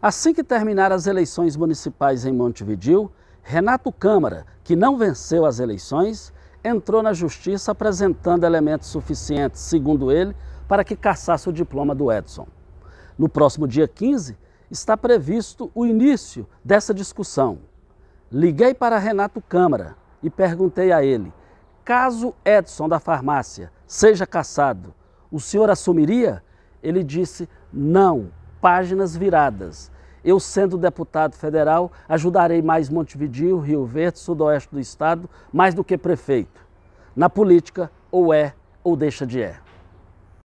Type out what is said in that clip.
Assim que terminar as eleições municipais em Montevidil, Renato Câmara, que não venceu as eleições, entrou na justiça apresentando elementos suficientes, segundo ele, para que caçasse o diploma do Edson. No próximo dia 15, está previsto o início dessa discussão. Liguei para Renato Câmara e perguntei a ele: caso Edson da farmácia seja caçado, o senhor assumiria? Ele disse: não, páginas viradas. Eu, sendo deputado federal, ajudarei mais Montevidio, Rio Verde, sudoeste do estado, mais do que prefeito. Na política, ou é ou deixa de é.